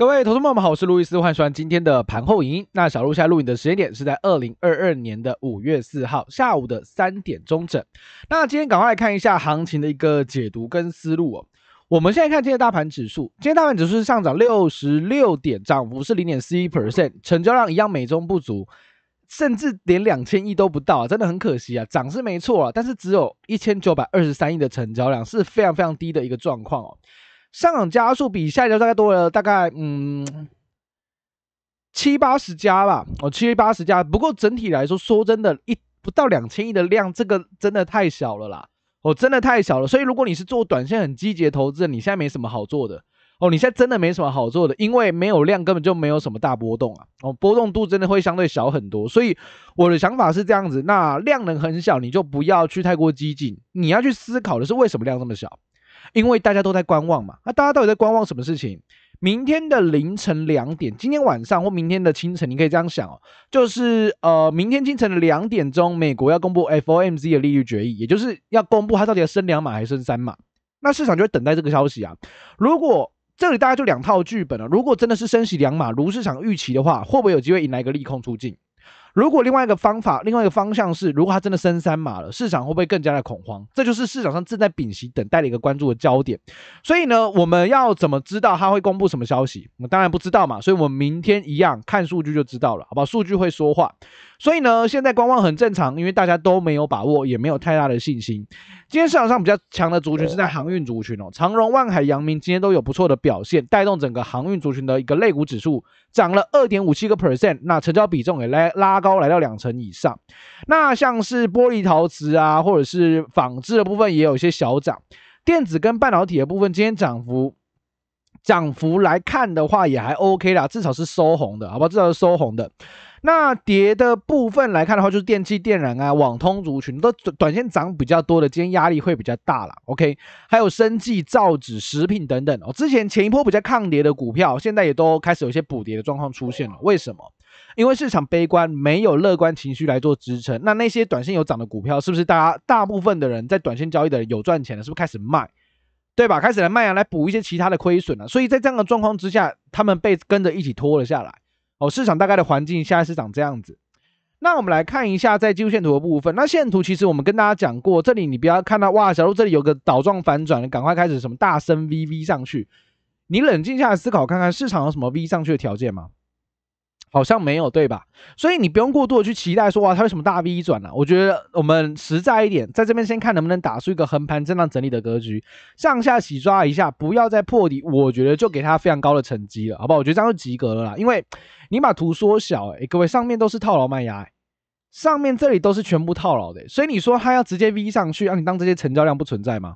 各位投资者们，们好，我是路易斯，欢迎收看今天的盘后影音。那小路在录影的时间点是在二零二二年的五月四号下午的三点钟整。那今天赶快来看一下行情的一个解读跟思路哦。我们现在看今天大盘指数，今天大盘指数是上涨六十六点涨幅，是零点四一 percent，成交量一样美中不足，甚至连两千亿都不到，真的很可惜啊。涨是没错啊，但是只有一千九百二十三亿的成交量是非常非常低的一个状况哦。上涨家数比下条大概多了大概嗯七八十家吧，哦七八十家。不过整体来说，说真的，一不到两千亿的量，这个真的太小了啦，哦真的太小了。所以如果你是做短线很积极的投资你现在没什么好做的哦，你现在真的没什么好做的，因为没有量，根本就没有什么大波动啊，哦波动度真的会相对小很多。所以我的想法是这样子，那量能很小，你就不要去太过激进，你要去思考的是为什么量这么小。因为大家都在观望嘛，那大家到底在观望什么事情？明天的凌晨两点，今天晚上或明天的清晨，你可以这样想哦，就是呃，明天清晨的两点钟，美国要公布 FOMC 的利率决议，也就是要公布它到底要升两码还是升三码，那市场就会等待这个消息啊。如果这里大家就两套剧本了，如果真的是升息两码，如市场预期的话，会不会有机会引来一个利空出尽？如果另外一个方法，另外一个方向是，如果它真的升三码了，市场会不会更加的恐慌？这就是市场上正在屏息等待的一个关注的焦点。所以呢，我们要怎么知道它会公布什么消息？我们当然不知道嘛。所以我们明天一样看数据就知道了，好吧？数据会说话。所以呢，现在观望很正常，因为大家都没有把握，也没有太大的信心。今天市场上比较强的族群是在航运族群哦，长荣、万海、扬明今天都有不错的表现，带动整个航运族群的一个类股指数涨了二点五七个 percent，那成交比重也来拉高来到两成以上。那像是玻璃、陶瓷啊，或者是纺织的部分也有一些小涨，电子跟半导体的部分今天涨幅。涨幅来看的话也还 O K 啦，至少是收红的，好不好？至少是收红的。那跌的部分来看的话，就是电器、电缆啊、网通族群都短线涨比较多的，今天压力会比较大啦 O K，还有生技、造纸、食品等等哦。之前前一波比较抗跌的股票，现在也都开始有一些补跌的状况出现了。为什么？因为市场悲观，没有乐观情绪来做支撑。那那些短线有涨的股票，是不是大家大部分的人在短线交易的有赚钱的，是不是开始卖？对吧？开始来卖啊，来补一些其他的亏损了。所以在这样的状况之下，他们被跟着一起拖了下来。哦，市场大概的环境现在是长这样子。那我们来看一下，在技术线图的部分。那线图其实我们跟大家讲过，这里你不要看到哇，小鹿这里有个倒状反转赶快开始什么大声 VV 上去。你冷静下来思考看看，市场有什么 V 上去的条件吗？好像没有对吧？所以你不用过度的去期待说哇它为什么大 V 一转了？我觉得我们实在一点，在这边先看能不能打出一个横盘震荡整理的格局，上下洗刷一下，不要再破底。我觉得就给它非常高的成绩了，好不好？我觉得这样就及格了啦，因为你把图缩小，哎，各位上面都是套牢卖压，上面这里都是全部套牢的，所以你说它要直接 V 上去，让你当这些成交量不存在吗？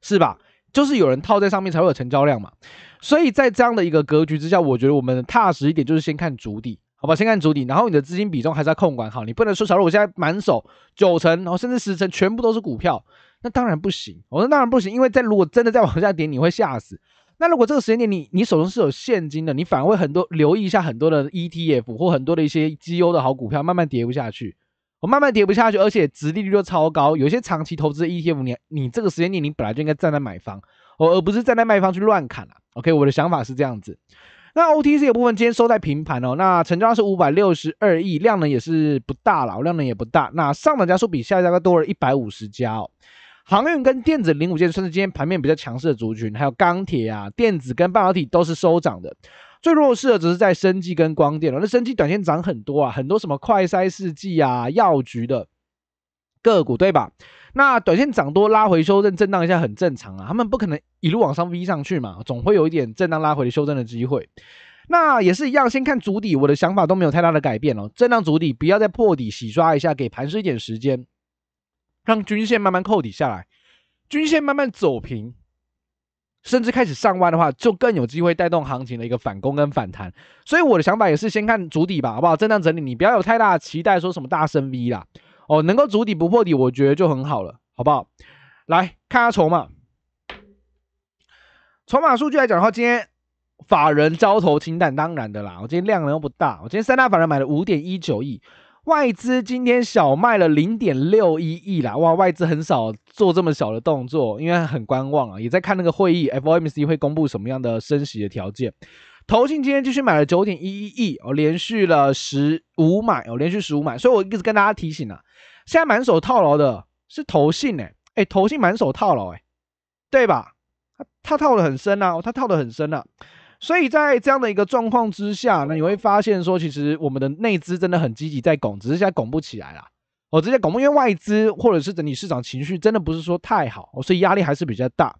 是吧？就是有人套在上面才会有成交量嘛，所以在这样的一个格局之下，我觉得我们踏实一点，就是先看足底，好吧，先看足底，然后你的资金比重还是要控管好，你不能说，假如我现在满手九成，然后甚至十成，全部都是股票，那当然不行，我说当然不行，因为在如果真的再往下跌，你会吓死。那如果这个时间点你你手中是有现金的，你反而会很多留意一下很多的 ETF 或很多的一些绩优的好股票，慢慢跌不下去。我慢慢跌不下去，而且值利率又超高，有些长期投资 ETF，你你这个时间点，你本来就应该站在买方，哦，而不是站在卖方去乱砍啊。OK，我的想法是这样子。那 OTC 个部分今天收在平盘哦，那成交量是五百六十二亿，量能也是不大了，量能也不大。那上涨家数比下一家多了一百五十家哦。航运跟电子零五线算是今天盘面比较强势的族群，还有钢铁啊，电子跟半导体都是收涨的。最弱势的只是在生技跟光电了，那生技短线涨很多啊，很多什么快筛试剂啊、药局的个股，对吧？那短线涨多拉回修正震荡一下很正常啊，他们不可能一路往上 V 上去嘛，总会有一点震荡拉回的修正的机会。那也是一样，先看足底，我的想法都没有太大的改变哦。震荡足底，不要再破底，洗刷一下，给盘势一点时间，让均线慢慢扣底下来，均线慢慢走平。甚至开始上万的话，就更有机会带动行情的一个反攻跟反弹。所以我的想法也是先看主底吧，好不好？震荡整理，你不要有太大期待，说什么大升 V 啦，哦，能够主底不破底，我觉得就很好了，好不好？来看下筹码，筹码数据来讲的话，今天法人交投清淡，当然的啦。我今天量能又不大，我今天三大法人买了五点一九亿。外资今天小卖了零点六一亿啦，哇，外资很少做这么小的动作，因为很观望啊，也在看那个会议，FOMC 会公布什么样的升息的条件。投信今天继续买了九点一一亿哦，连续了十五买哦，连续十五买，所以我一直跟大家提醒啊，现在满手套牢的是投信诶、哎，投信满手套牢哎，对吧？他套的很深呐，他套的很深呐。所以在这样的一个状况之下，那你会发现说，其实我们的内资真的很积极在拱，只是现在拱不起来了。哦，直接拱，因为外资或者是整体市场情绪真的不是说太好，所以压力还是比较大。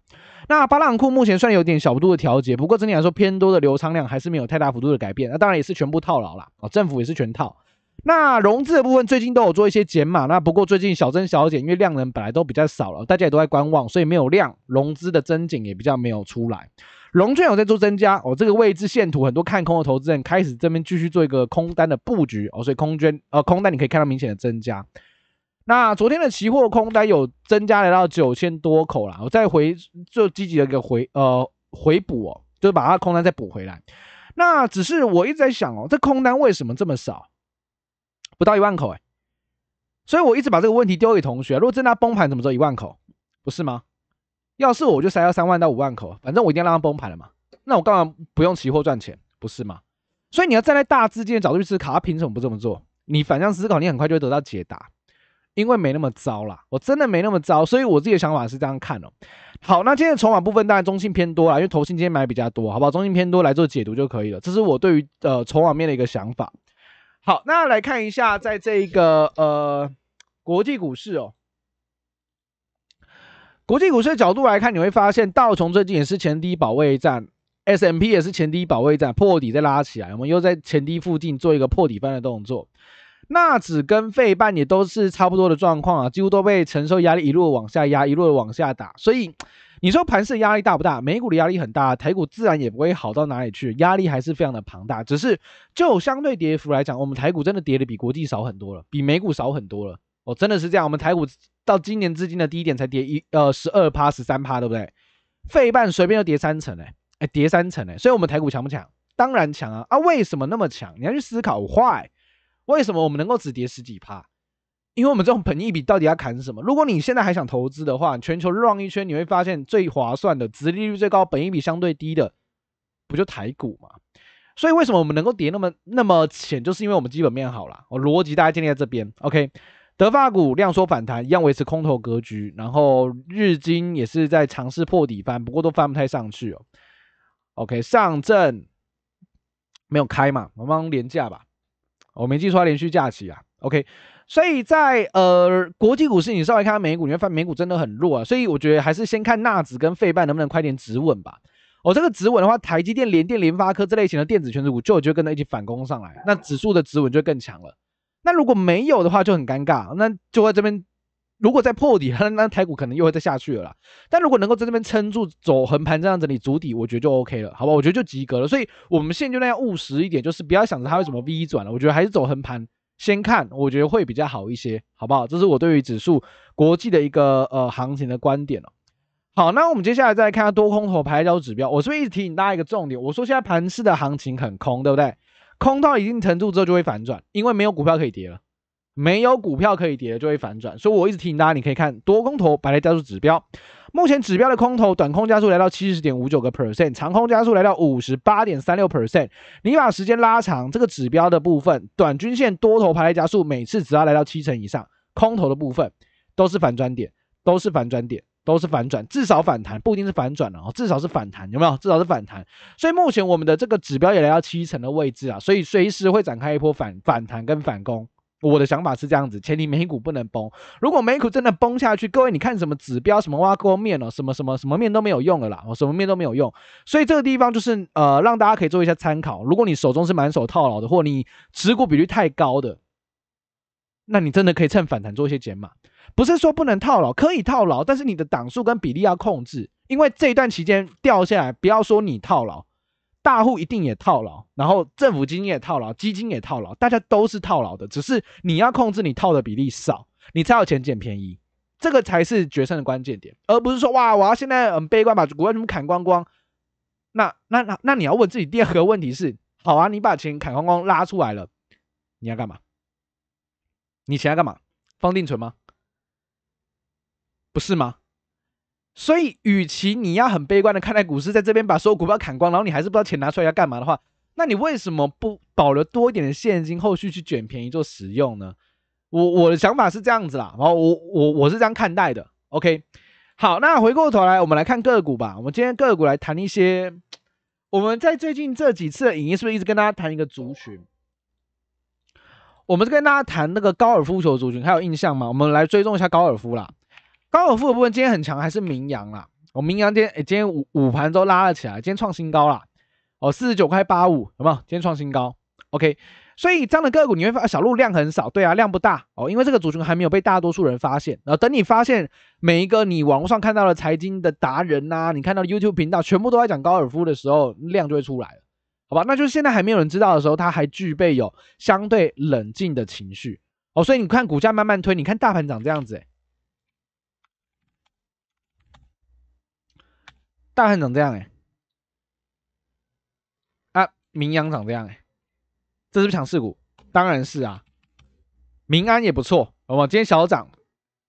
那巴朗库目前算有点小幅度的调节，不过整体来说偏多的流仓量还是没有太大幅度的改变。那当然也是全部套牢啦，哦，政府也是全套。那融资的部分最近都有做一些减码，那不过最近小增小减，因为量能本来都比较少了，大家也都在观望，所以没有量，融资的增减也比较没有出来。龙券有在做增加哦，这个位置线图很多看空的投资人开始这边继续做一个空单的布局哦，所以空间呃空单你可以看到明显的增加。那昨天的期货空单有增加来到九千多口了，我再回就积极的一个回呃回补哦，就是把它空单再补回来。那只是我一直在想哦，这空单为什么这么少，不到一万口哎？所以我一直把这个问题丢给同学，如果真的崩盘怎么只有一万口，不是吗？要是我就塞到三万到五万口，反正我一定要让它崩盘了嘛。那我干嘛不用期货赚钱，不是吗？所以你要站在大资金的角度去思考，他凭什么不这么做？你反向思考，你很快就会得到解答，因为没那么糟啦。我真的没那么糟，所以我自己的想法是这样看哦。好，那今天的筹码部分当然中性偏多啦，因为投信今天买比较多，好不好？中性偏多来做解读就可以了。这是我对于呃筹码面的一个想法。好，那来看一下，在这个呃国际股市哦。国际股市的角度来看，你会发现道琼最近也是前低保卫战，S M P 也是前低保卫战破底再拉起来，我们又在前低附近做一个破底翻的动作。纳指跟费半也都是差不多的状况啊，几乎都被承受压力，一路往下压，一路往下打。所以你说盘市压力大不大？美股的压力很大，台股自然也不会好到哪里去，压力还是非常的庞大。只是就相对跌幅来讲，我们台股真的跌的比国际少很多了，比美股少很多了。哦，真的是这样，我们台股。到今年至今的低点才跌一呃十二趴十三趴，对不对？费半随便就跌三成哎哎跌三成哎，所以我们台股强不强？当然强啊！啊为什么那么强？你要去思考，why？为什么我们能够只跌十几趴？因为我们这种本益比到底要砍什么？如果你现在还想投资的话，全球绕一圈，你会发现最划算的、殖利率最高、本益比相对低的，不就台股嘛？所以为什么我们能够跌那么那么浅？就是因为我们基本面好了。我逻辑大家建立在这边，OK？德发股量缩反弹，一样维持空头格局。然后日经也是在尝试破底翻，不过都翻不太上去哦。OK，上证没有开嘛，我们连价吧。我没记错，连续假期啊。OK，所以在呃国际股市，你稍微看看美股，你会发现美股真的很弱啊。所以我觉得还是先看纳指跟费半能不能快点止稳吧。哦，这个止稳的话，台积电、联电、联发科这类型的电子权重股，就我觉得跟着一起反攻上来，那指数的止稳就更强了。那如果没有的话就很尴尬，那就在这边如果再破底，那那台股可能又会再下去了。啦。但如果能够在这边撑住走横盘这样子，你足底我觉得就 OK 了，好吧？我觉得就及格了。所以我们现在就那样务实一点，就是不要想着它会怎么 V 转了。我觉得还是走横盘先看，我觉得会比较好一些，好不好？这是我对于指数国际的一个呃行情的观点哦。好，那我们接下来再来看下多空头排交指标。我是不是一直提醒大家一个重点？我说现在盘市的行情很空，对不对？空到一定程度之后就会反转，因为没有股票可以跌了，没有股票可以跌了就会反转。所以我一直提醒大家，你可以看多空头排列加速指标。目前指标的空头短空加速来到七十点五九个 percent，长空加速来到五十八点三六 percent。你把时间拉长，这个指标的部分短均线多头排列加速，每次只要来到七成以上，空头的部分都是反转点，都是反转点。都是反转，至少反弹，不一定是反转了哦，至少是反弹，有没有？至少是反弹。所以目前我们的这个指标也来到七成的位置啊，所以随时会展开一波反反弹跟反攻。我的想法是这样子：，前提美股不能崩。如果美股真的崩下去，各位你看什么指标、什么挖沟面哦，什么什么什么面都没有用了啦，我什么面都没有用。所以这个地方就是呃，让大家可以做一下参考。如果你手中是满手套牢的，或你持股比率太高的，那你真的可以趁反弹做一些减码，不是说不能套牢，可以套牢，但是你的档数跟比例要控制，因为这一段期间掉下来，不要说你套牢，大户一定也套牢，然后政府基金也套牢，基金也套牢，大家都是套牢的，只是你要控制你套的比例少，你才有钱捡便宜，这个才是决胜的关键点，而不是说哇，我要现在很悲观，把股票全部砍光光。那那那那你要问自己第二个问题是，好啊，你把钱砍光光拉出来了，你要干嘛？你钱要干嘛？放定存吗？不是吗？所以，与其你要很悲观的看待股市，在这边把所有股票砍光，然后你还是不知道钱拿出来要干嘛的话，那你为什么不保留多一点的现金，后续去卷便宜做使用呢？我我的想法是这样子啦，然后我我我是这样看待的。OK，好，那回过头来，我们来看个股吧。我们今天个股来谈一些，我们在最近这几次的影音是不是一直跟大家谈一个族群？我们是跟大家谈那个高尔夫球族群，还有印象吗？我们来追踪一下高尔夫啦。高尔夫的部分今天很强，还是名扬啦。我名扬今天、诶，今天午午盘都拉了起来，今天创新高啦。哦，四十九块八五，有没有？今天创新高。OK，所以这样的个股你会发现小路量很少，对啊，量不大哦，因为这个族群还没有被大多数人发现。然后等你发现每一个你网络上看到的财经的达人呐，你看到的 YouTube 频道全部都在讲高尔夫的时候，量就会出来了。好，那就是现在还没有人知道的时候，它还具备有相对冷静的情绪哦。所以你看股价慢慢推，你看大盘涨这样子，哎，大盘涨这样，哎，啊，民阳涨这样，哎，这是不是强势股？当然是啊。民安也不错，好吗？今天小涨，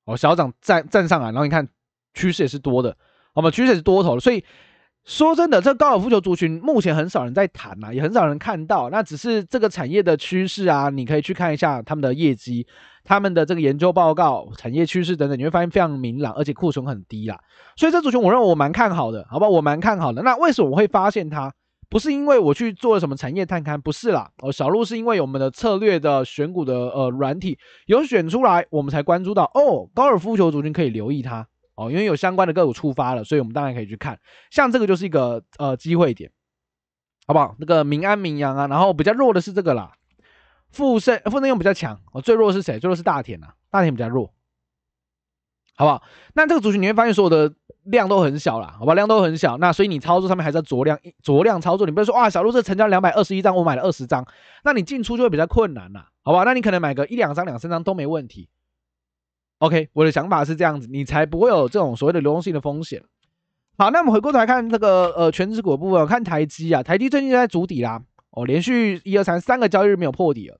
哦，小涨站站上来，然后你看趋势也是多的，好吗？趋势也是多头的，所以。说真的，这高尔夫球族群目前很少人在谈呐，也很少人看到。那只是这个产业的趋势啊，你可以去看一下他们的业绩、他们的这个研究报告、产业趋势等等，你会发现非常明朗，而且库存很低啦。所以这族群我认为我蛮看好的，好吧？我蛮看好的。那为什么我会发现它？不是因为我去做了什么产业探勘，不是啦。哦，小鹿是因为我们的策略的选股的呃软体有选出来，我们才关注到哦，高尔夫球族群可以留意它。哦，因为有相关的个股触发了，所以我们当然可以去看。像这个就是一个呃机会点，好不好？那个民安民阳啊，然后比较弱的是这个啦。富盛富盛用比较强，哦，最弱是谁？最弱是大田呐，大田比较弱，好不好？那这个族群你会发现所有的量都很小啦，好吧？量都很小，那所以你操作上面还是要酌量酌量操作。你不要说哇，小鹿这成交两百二十一张，我买了二十张，那你进出就会比较困难了，好吧？那你可能买个一两张、两三张都没问题。OK，我的想法是这样子，你才不会有这种所谓的流动性的风险。好，那我们回过头来看这个呃全值股的部分，看台积啊，台积最近在筑底啦，哦，连续一二三三个交易日没有破底了，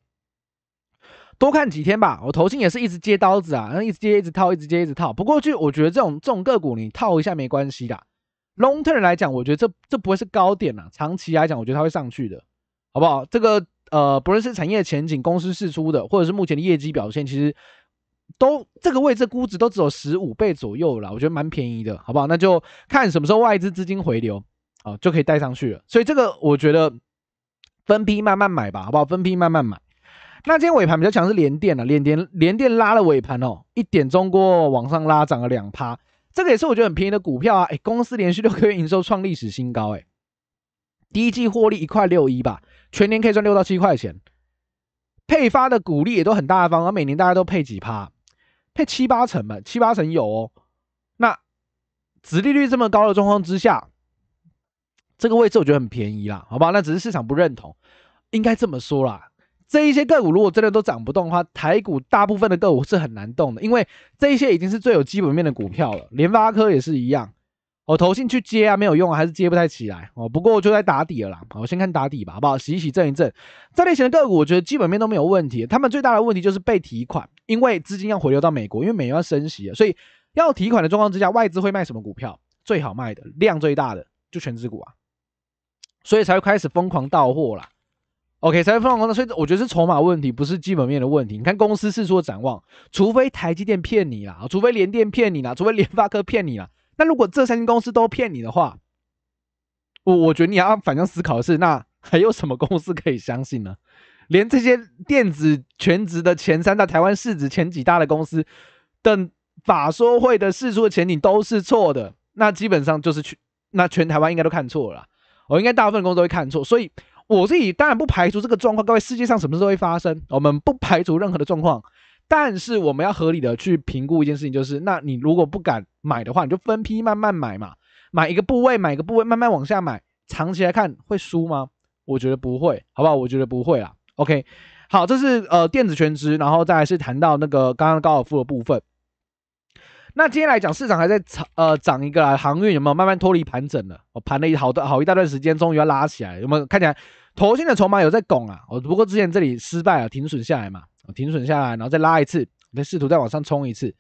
多看几天吧。我投寸也是一直接刀子啊，然后一直接一直套，一直接一直套。不过，就我觉得这种这种个股你套一下没关系的，long term 来讲，我觉得这这不会是高点呐，长期来讲，我觉得它会上去的，好不好？这个呃不论是产业前景、公司释出的，或者是目前的业绩表现，其实。都这个位置估值都只有十五倍左右了，我觉得蛮便宜的，好不好？那就看什么时候外资资金回流，哦，就可以带上去了。所以这个我觉得分批慢慢买吧，好不好？分批慢慢买。那今天尾盘比较强是连电了，连电连电拉了尾盘哦，一点钟过往上拉，涨了两趴。这个也是我觉得很便宜的股票啊，哎，公司连续六个月营收创历史新高，哎，第一季获利一块六一吧，全年可以赚六到七块钱，配发的股利也都很大方，而每年大家都配几趴。配七八成嘛，七八成有哦。那，殖利率这么高的状况之下，这个位置我觉得很便宜啦，好吧？那只是市场不认同，应该这么说啦。这一些个股如果真的都涨不动的话，台股大部分的个股是很难动的，因为这一些已经是最有基本面的股票了，联发科也是一样。我投信去接啊，没有用，还是接不太起来。哦，不过就在打底了啦。我先看打底吧，好不好？洗一洗，震一震。这类型的个股，我觉得基本面都没有问题。他们最大的问题就是被提款，因为资金要回流到美国，因为美元要升息，所以要提款的状况之下，外资会卖什么股票？最好卖的，量最大的，就全资股啊。所以才会开始疯狂到货啦。OK，才会疯狂的。所以我觉得是筹码问题，不是基本面的问题。你看公司四处展望，除非台积电骗你啦，除非联电骗你啦，除非联发科骗你啦。那如果这三间公司都骗你的话，我我觉得你要反向思考的是，那还有什么公司可以相信呢？连这些电子全职的前三大、台湾市值前几大的公司，等法说会的释出的前景都是错的，那基本上就是全那全台湾应该都看错了，我应该大部分公司都会看错。所以我自己当然不排除这个状况，各位世界上什么时候会发生，我们不排除任何的状况。但是我们要合理的去评估一件事情，就是那你如果不敢买的话，你就分批慢慢买嘛，买一个部位，买一个部位，慢慢往下买。长期来看会输吗？我觉得不会，好不好？我觉得不会啊。OK，好，这是呃电子全值，然后再是谈到那个刚刚高尔夫的部分。那今天来讲，市场还在呃涨一个啊，航运有没有慢慢脱离盘整了？我盘了一好多好一大段时间，终于要拉起来，有没有？看起来投新的筹码有在拱啊，我不过之前这里失败啊，停损下来嘛。停损下来，然后再拉一次，再试图再往上冲一次。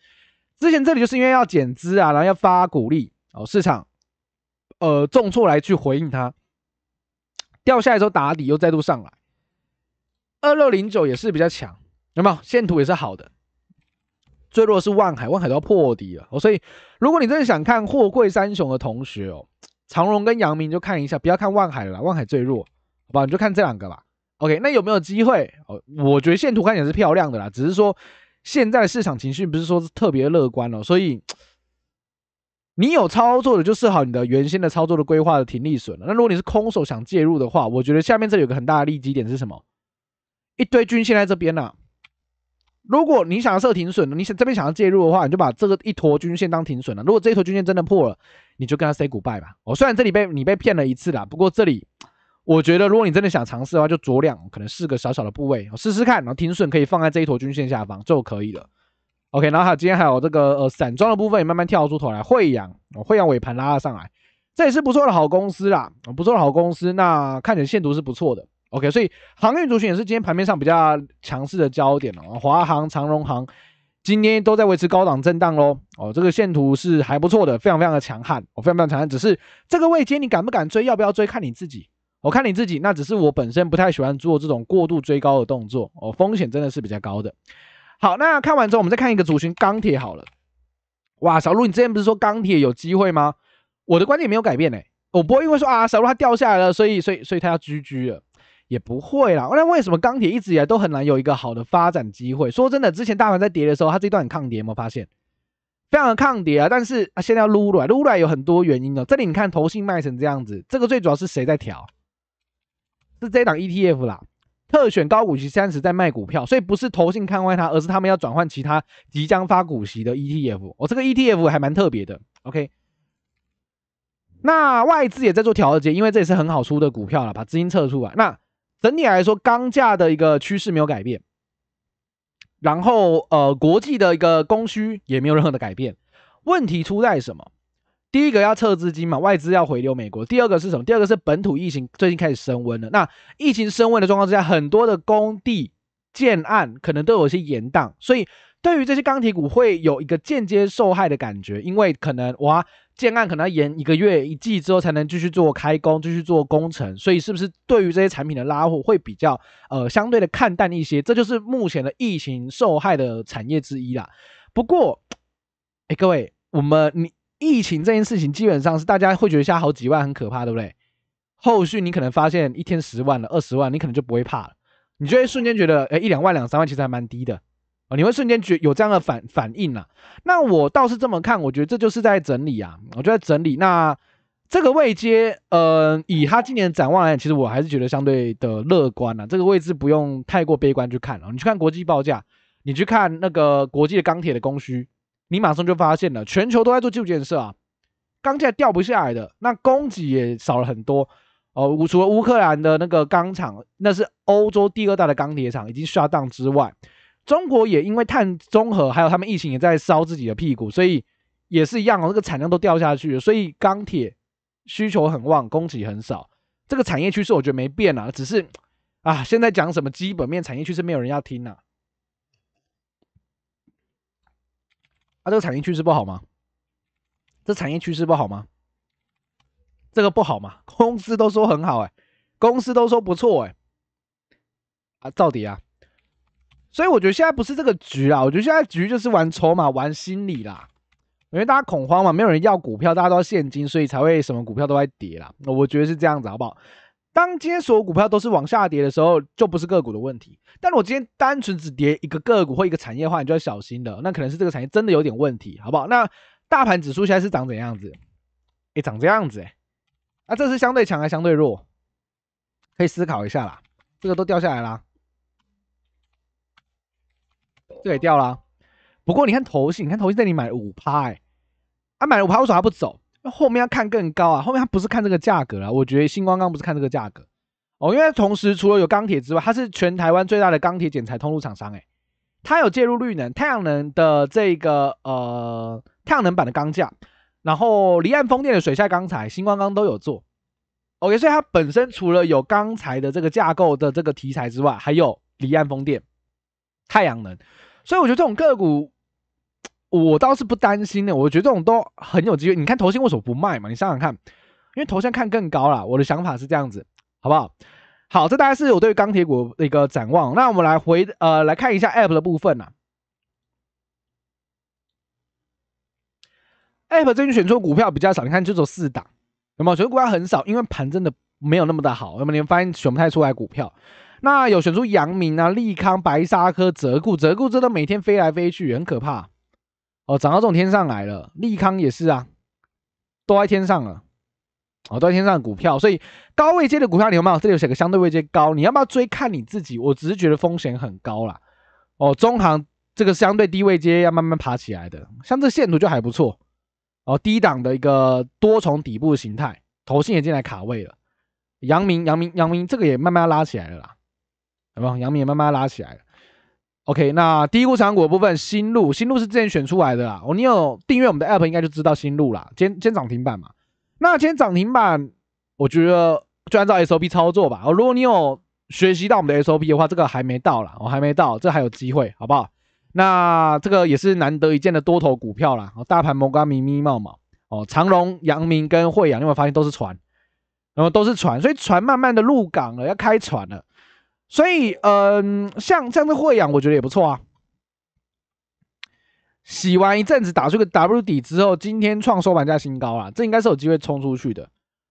之前这里就是因为要减资啊，然后要发股利哦，市场呃重挫来去回应它，掉下来之后打底又再度上来。二六零九也是比较强，有没有线图也是好的。最弱是万海，万海都要破底了哦。所以如果你真的想看货柜三雄的同学哦，长荣跟阳明就看一下，不要看万海了，万海最弱，好吧，你就看这两个吧。OK，那有没有机会？哦，我觉得线图看起来是漂亮的啦，只是说现在市场情绪不是说是特别乐观哦，所以你有操作的，就是好你的原先的操作的规划的停利损了。那如果你是空手想介入的话，我觉得下面这有个很大的利基点是什么？一堆均线在这边呢。如果你想要设停损你想这边想要介入的话，你就把这个一坨均线当停损了。如果这一坨均线真的破了，你就跟他 say goodbye 吧。我虽然这里被你被骗了一次啦，不过这里。我觉得，如果你真的想尝试的话，就酌量，可能四个小小的部位，试试看。然后停损可以放在这一坨均线下方就可以了。OK，然后还有今天还有这个呃散装的部分也慢慢跳出头来，汇阳，汇阳尾盘拉了上来，这也是不错的好公司啦，不错的好公司。那看来线图是不错的，OK，所以航运族群也是今天盘面上比较强势的焦点了。华航、长荣航今天都在维持高档震荡喽。哦，这个线图是还不错的，非常非常的强悍，哦，非常非常强悍。只是这个位阶你敢不敢追，要不要追，看你自己。我看你自己，那只是我本身不太喜欢做这种过度追高的动作哦，风险真的是比较高的。好，那看完之后，我们再看一个主群钢铁好了。哇，小鹿，你之前不是说钢铁有机会吗？我的观点没有改变呢，我不会因为说啊，小鹿它掉下来了，所以所以所以它要居居了，也不会啦。那为什么钢铁一直以来都很难有一个好的发展机会？说真的，之前大盘在跌的时候，它这段抗跌有没有发现？非常抗跌啊！但是啊、现在要撸来撸来，有很多原因哦。这里你看，头信卖成这样子，这个最主要是谁在调？是这档 ETF 啦，特选高股息三十在卖股票，所以不是投信看衰它，而是他们要转换其他即将发股息的 ETF。哦，这个 ETF 还蛮特别的。OK，那外资也在做调节，因为这也是很好出的股票了，把资金撤出来。那整体来说，钢价的一个趋势没有改变，然后呃，国际的一个供需也没有任何的改变。问题出在什么？第一个要撤资金嘛，外资要回流美国。第二个是什么？第二个是本土疫情最近开始升温了。那疫情升温的状况之下，很多的工地建案可能都有些延档，所以对于这些钢铁股会有一个间接受害的感觉，因为可能哇建案可能要延一个月一季之后才能继续做开工，继续做工程，所以是不是对于这些产品的拉货会比较呃相对的看淡一些？这就是目前的疫情受害的产业之一啦。不过，哎，各位，我们你。疫情这件事情基本上是大家会觉得一下好几万很可怕，对不对？后续你可能发现一天十万了、二十万，你可能就不会怕了，你就会瞬间觉得，哎，一两万、两三万其实还蛮低的啊，你会瞬间觉有这样的反反应了。那我倒是这么看，我觉得这就是在整理啊，我在整理。那这个位阶，呃，以他今年展望来，其实我还是觉得相对的乐观了。这个位置不用太过悲观去看了，你去看国际报价，你去看那个国际的钢铁的供需。你马上就发现了，全球都在做旧建设啊，钢价掉不下来的，那供给也少了很多。哦，除除了乌克兰的那个钢厂，那是欧洲第二大的钢铁厂已经下档之外，中国也因为碳中和，还有他们疫情也在烧自己的屁股，所以也是一样啊，这个产量都掉下去了。所以钢铁需求很旺，供给很少，这个产业趋势我觉得没变啊，只是啊，现在讲什么基本面产业趋势，没有人要听啊。啊，这个产业趋势不好吗？这产业趋势不好吗？这个不好吗？公司都说很好哎，公司都说不错哎。啊，到底啊？所以我觉得现在不是这个局啦，我觉得现在局就是玩筹码、玩心理啦。因为大家恐慌嘛，没有人要股票，大家都要现金，所以才会什么股票都在跌啦。我觉得是这样子，好不好？当今天所有股票都是往下跌的时候，就不是个股的问题。但我今天单纯只跌一个个股或一个产业的话，你就要小心了。那可能是这个产业真的有点问题，好不好？那大盘指数现在是长怎样子？诶，长这样子诶。那这是相对强还是相对弱？可以思考一下啦。这个都掉下来啦，这也掉啦。不过你看头信，你看头信这里买五趴哎，啊买五趴，为什么还不走？后面要看更高啊！后面它不是看这个价格啊，我觉得星光钢不是看这个价格哦，因为同时除了有钢铁之外，它是全台湾最大的钢铁剪裁通路厂商诶，它有介入绿能、太阳能的这个呃太阳能板的钢架，然后离岸风电的水下钢材，星光钢都有做。OK，所以它本身除了有钢材的这个架构的这个题材之外，还有离岸风电、太阳能，所以我觉得这种个股。我倒是不担心的，我觉得这种都很有机会。你看头先为什么不卖嘛？你想想看，因为头先看更高了。我的想法是这样子，好不好？好，这大概是我对钢铁股的一个展望。那我们来回呃来看一下 App 的部分呐。App 最近选出股票比较少，你看就走四档，那么选股票很少，因为盘真的没有那么的好，那么你发现选不太出来股票。那有选出阳明啊、利康、白沙科、泽固、泽固，真的每天飞来飞去，很可怕。哦，涨到这种天上来了，利康也是啊，都在天上了，哦，都在天上的股票，所以高位接的股票，你有没有？这里有写个相对位阶高，你要不要追？看你自己，我只是觉得风险很高啦。哦，中行这个相对低位接要慢慢爬起来的，像这个线图就还不错。哦，低档的一个多重底部形态，头线也进来卡位了。阳明，阳明，阳明，这个也慢慢拉起来了啦，好不好？阳明也慢慢拉起来了。OK，那低估长股部分新路，新路是之前选出来的啊。哦，你有订阅我们的 App，应该就知道新路啦。今今涨停板嘛，那今天涨停板，我觉得就按照 SOP 操作吧。哦，如果你有学习到我们的 SOP 的话，这个还没到啦，我还没到，这还有机会，好不好？那这个也是难得一见的多头股票啦。哦，大盘摩瓜咪咪茂茂哦，长隆、阳明跟惠阳，你有没有发现都是船，然后都是船，所以船慢慢的入港了，要开船了。所以，嗯，像这样的汇阳，我觉得也不错啊。洗完一阵子，打出个 W 底之后，今天创收盘价新高啊，这应该是有机会冲出去的，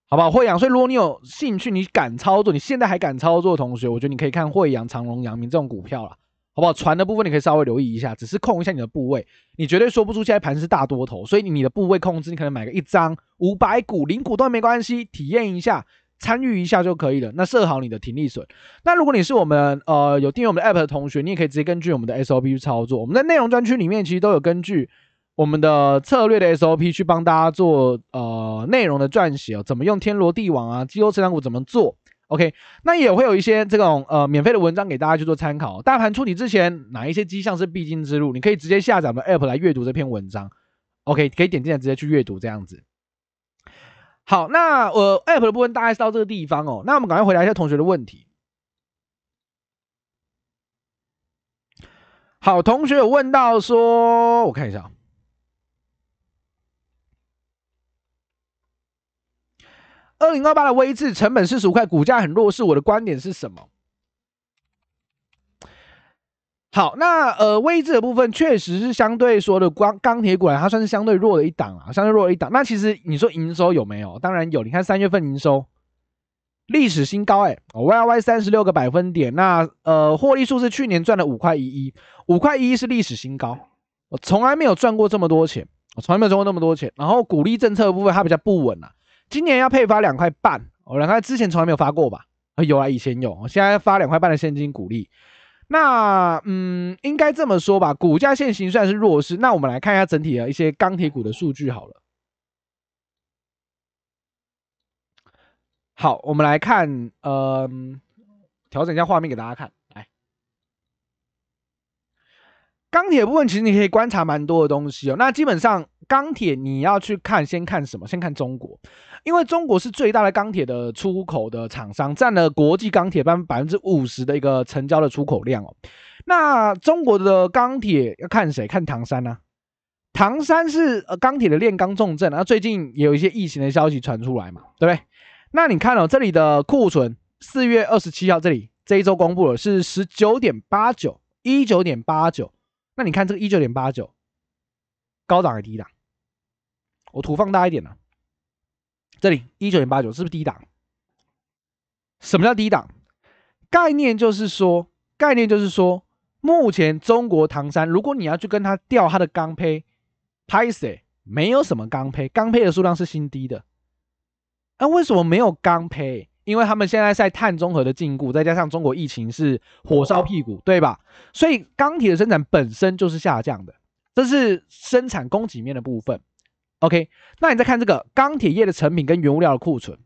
好不好？汇阳，所以如果你有兴趣，你敢操作，你现在还敢操作，同学，我觉得你可以看汇阳、长隆、阳明这种股票了，好不好？船的部分你可以稍微留意一下，只是控一下你的部位，你绝对说不出现在盘是大多头，所以你的部位控制，你可能买个一张五百股、零股都没关系，体验一下。参与一下就可以了。那设好你的停利损。那如果你是我们呃有订阅我们 app 的同学，你也可以直接根据我们的 sop 去操作。我们在内容专区里面其实都有根据我们的策略的 sop 去帮大家做呃内容的撰写哦，怎么用天罗地网啊，机构成长股怎么做？OK，那也会有一些这种呃免费的文章给大家去做参考。大盘出底之前哪一些迹象是必经之路？你可以直接下载我们 app 来阅读这篇文章。OK，可以点进来直接去阅读这样子。好，那我 App 的部分大概是到这个地方哦。那我们赶快回答一下同学的问题。好，同学有问到说，我看一下，二零二八的微智成本四十五块，股价很弱势，我的观点是什么？好，那呃，位置的部分确实是相对说的钢钢铁股来，它算是相对弱的一档啊，相对弱一档。那其实你说营收有没有？当然有，你看三月份营收历史新高，哎 y y 三十六个百分点。那呃，获利数是去年赚了五块一，一五块一是历史新高，我从来没有赚过这么多钱，我从来没有赚过那么多钱。然后鼓励政策部分它比较不稳啊，今年要配发两块半，哦，两块之前从来没有发过吧？啊有啊，以前有，现在发两块半的现金鼓励。那嗯，应该这么说吧，股价现行算是弱势，那我们来看一下整体的一些钢铁股的数据好了。好，我们来看，嗯，调整一下画面给大家看。来，钢铁部分其实你可以观察蛮多的东西哦。那基本上。钢铁你要去看，先看什么？先看中国，因为中国是最大的钢铁的出口的厂商，占了国际钢铁半百分之五十的一个成交的出口量哦。那中国的钢铁要看谁？看唐山呢？唐山是呃钢铁的炼钢重镇，后最近也有一些疫情的消息传出来嘛，对不对？那你看哦，这里的库存四月二十七号这里这一周公布了是十九点八九一九点八九，那你看这个一九点八九，高档还是低档？我图放大一点呢。这里一九点八九是不是低档？什么叫低档？概念就是说，概念就是说，目前中国唐山，如果你要去跟他调他的钢坯，拍死，没有什么钢坯，钢坯的数量是新低的。那为什么没有钢坯？因为他们现在在碳中和的禁锢，再加上中国疫情是火烧屁股，对吧？所以钢铁的生产本身就是下降的，这是生产供给面的部分。OK，那你再看这个钢铁业的成品跟原物料的库存，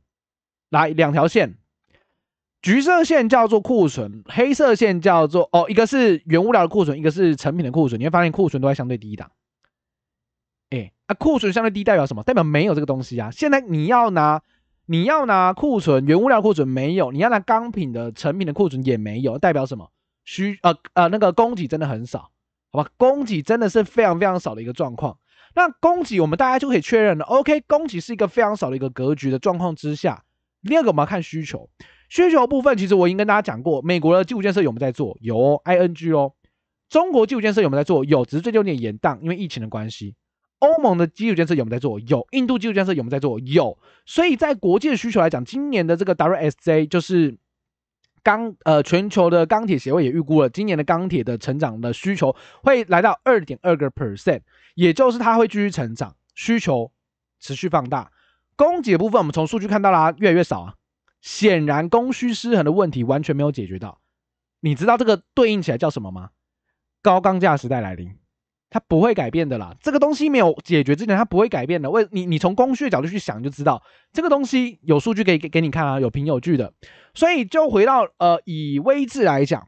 来两条线，橘色线叫做库存，黑色线叫做哦，一个是原物料的库存，一个是成品的库存，你会发现库存都在相对低档，哎啊，库存相对低代表什么？代表没有这个东西啊！现在你要拿你要拿库存，原物料库存没有，你要拿钢品的成品的库存也没有，代表什么？需呃呃那个供给真的很少，好吧？供给真的是非常非常少的一个状况。那供给我们大家就可以确认了，OK，供给是一个非常少的一个格局的状况之下。第二个我们要看需求，需求部分其实我已经跟大家讲过，美国的基础建设有没有在做？有，ING 哦。中国基础建设有没有在做？有，只是最近有点延宕，因为疫情的关系。欧盟的基础建设有没有在做？有。印度基础建设有没有在做？有。所以在国际的需求来讲，今年的这个 WSJ 就是钢呃全球的钢铁协会也预估了今年的钢铁的成长的需求会来到二点二个 percent。也就是它会继续成长，需求持续放大，供给的部分我们从数据看到啦，越来越少啊。显然供需失衡的问题完全没有解决到。你知道这个对应起来叫什么吗？高钢价时代来临，它不会改变的啦。这个东西没有解决之前，它不会改变的。为你你从供需的角度去想就知道，这个东西有数据给给给你看啊，有凭有据的。所以就回到呃，以微智来讲。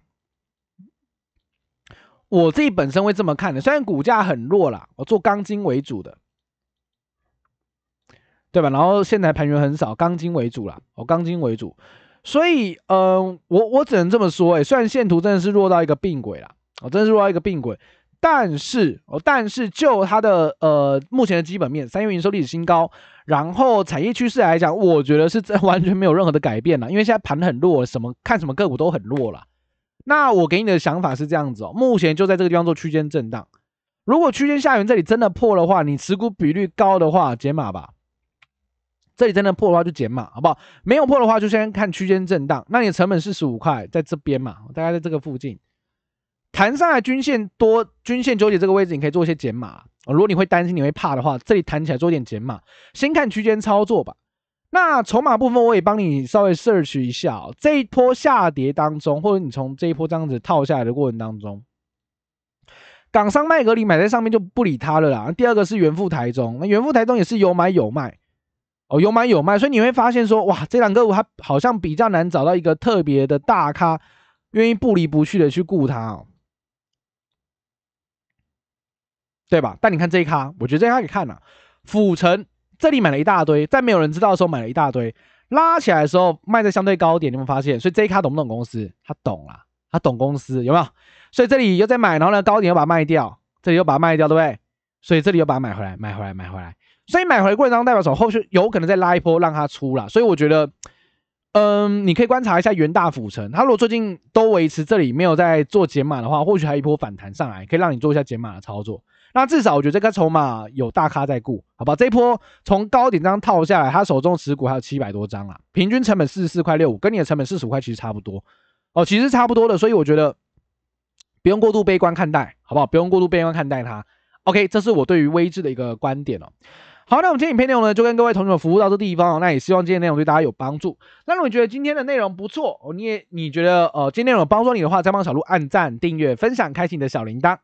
我自己本身会这么看的，虽然股价很弱啦，我做钢筋为主的，对吧？然后现在盘源很少，钢筋为主啦，我钢筋为主，所以，嗯，我我只能这么说，哎，虽然线图真的是弱到一个病轨啦，哦，真的是弱到一个病轨，但是，哦，但是就它的呃目前的基本面，三月营收历史新高，然后产业趋势来讲，我觉得是真完全没有任何的改变了，因为现在盘很弱，什么看什么个股都很弱了。那我给你的想法是这样子哦，目前就在这个地方做区间震荡。如果区间下沿这里真的破的话，你持股比率高的话减码吧。这里真的破的话就减码，好不好？没有破的话就先看区间震荡。那你的成本四十五块，在这边嘛，大概在这个附近。弹上来均线多，均线纠结这个位置，你可以做一些减码。如果你会担心，你会怕的话，这里弹起来做一点减码，先看区间操作吧。那筹码部分，我也帮你稍微 search 一下。这一波下跌当中，或者你从这一波这样子套下来的过程当中，港商麦格里买在上面就不理他了啦。第二个是元富台中，那元富台中也是有买有卖，哦，有买有卖，所以你会发现说，哇，这两个股它好像比较难找到一个特别的大咖愿意不离不弃的去顾它，对吧？但你看这一咖，我觉得这一咖以看了，辅城这里买了一大堆，在没有人知道的时候买了一大堆，拉起来的时候卖在相对高点，你有没有发现？所以这一卡懂不懂公司？他懂啦，他懂公司有没有？所以这里又在买，然后呢高点又把它卖掉，这里又把它卖掉，对不对？所以这里又把它买回来，买回来，买回来。所以买回过程当中代表什么？后续有可能再拉一波让它出了。所以我觉得，嗯，你可以观察一下元大府城，它如果最近都维持这里没有在做减码的话，或许还一波反弹上来，可以让你做一下减码的操作。那至少我觉得这个筹码有大咖在顾，好吧？这一波从高点样套下来，他手中持股还有七百多张啊，平均成本四十四块六五，跟你的成本四十五块其实差不多哦，其实差不多的，所以我觉得不用过度悲观看待，好不好？不用过度悲观看待它。OK，这是我对于微智的一个观点哦。好，那我们今天影片内容呢，就跟各位同学们服务到这地方哦。那也希望今天内容对大家有帮助。那如果你觉得今天的内容不错，你也你觉得呃，今天内容帮助你的话，再帮小鹿按赞、订阅、分享，开启你的小铃铛。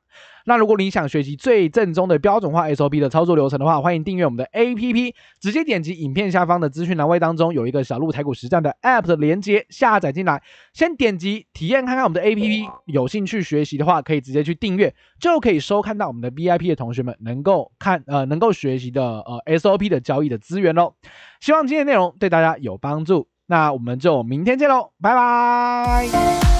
那如果你想学习最正宗的标准化 SOP 的操作流程的话，欢迎订阅我们的 APP，直接点击影片下方的资讯栏位当中有一个小鹿台股实战的 APP 的连接，下载进来，先点击体验看看我们的 APP。有兴趣学习的话，可以直接去订阅，就可以收看到我们的 VIP 的同学们能够看呃能够学习的呃 SOP 的交易的资源喽。希望今天内容对大家有帮助，那我们就明天见喽，拜拜。